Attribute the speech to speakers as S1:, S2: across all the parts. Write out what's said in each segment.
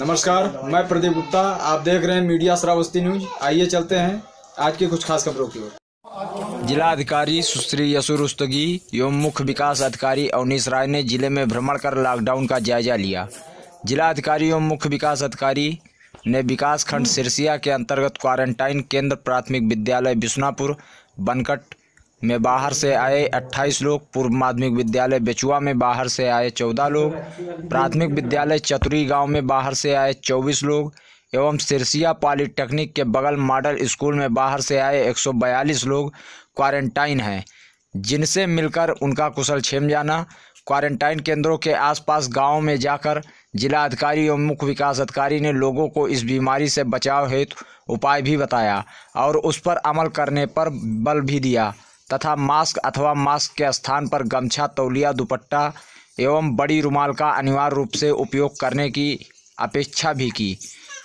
S1: नमस्कार मैं प्रदीप गुप्ता आप देख रहे हैं मीडिया श्रावस्ती न्यूज आइए चलते हैं आज की कुछ खास खबरों की ओर
S2: जिला अधिकारी सुश्री यसुर उस्तगी एवं मुख्य विकास अधिकारी अवनीश राय ने जिले में भ्रमण कर लॉकडाउन का जायजा लिया जिला अधिकारी एवं मुख्य विकास अधिकारी ने विकास खंड सिरसिया के अंतर्गत क्वारंटाइन केंद्र प्राथमिक विद्यालय बिश्नापुर बनकट में बाहर से आए 28 लोग पूर्व माध्यमिक विद्यालय बेचुआ में बाहर से आए 14 लोग प्राथमिक विद्यालय चतुरी गांव में बाहर से आए 24 लोग एवं सिरसिया पॉलीटेक्निक के बगल मॉडल स्कूल में बाहर से आए 142 लोग क्वारंटाइन हैं जिनसे मिलकर उनका कुशल छेम जाना क्वारंटाइन केंद्रों के आसपास गाँव में जाकर जिला अधिकारी एवं मुख्य विकास अधिकारी ने लोगों को इस बीमारी से बचाव हेतु उपाय भी बताया और उस पर अमल करने पर बल भी दिया तथा मास्क अथवा मास्क के स्थान पर गमछा तौलिया दुपट्टा एवं बड़ी रुमाल का अनिवार्य रूप से उपयोग करने की अपेक्षा भी की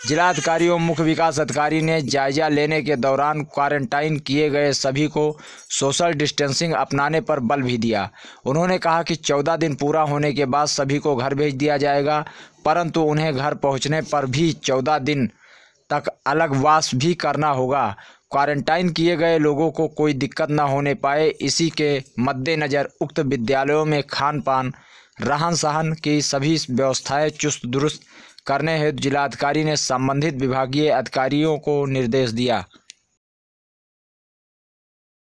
S2: जिलाधिकारी एवं मुख्य विकास अधिकारी ने जायजा लेने के दौरान क्वारंटाइन किए गए सभी को सोशल डिस्टेंसिंग अपनाने पर बल भी दिया उन्होंने कहा कि चौदह दिन पूरा होने के बाद सभी को घर भेज दिया जाएगा परंतु उन्हें घर पहुंचने पर भी चौदह दिन तक अलग वास भी करना होगा क्वारंटाइन किए गए लोगों को कोई दिक्कत न होने पाए इसी के मद्देनज़र उक्त विद्यालयों में खान पान रहन सहन की सभी व्यवस्थाएं चुस्त दुरुस्त करने हेतु जिलाधिकारी ने संबंधित विभागीय अधिकारियों को निर्देश दिया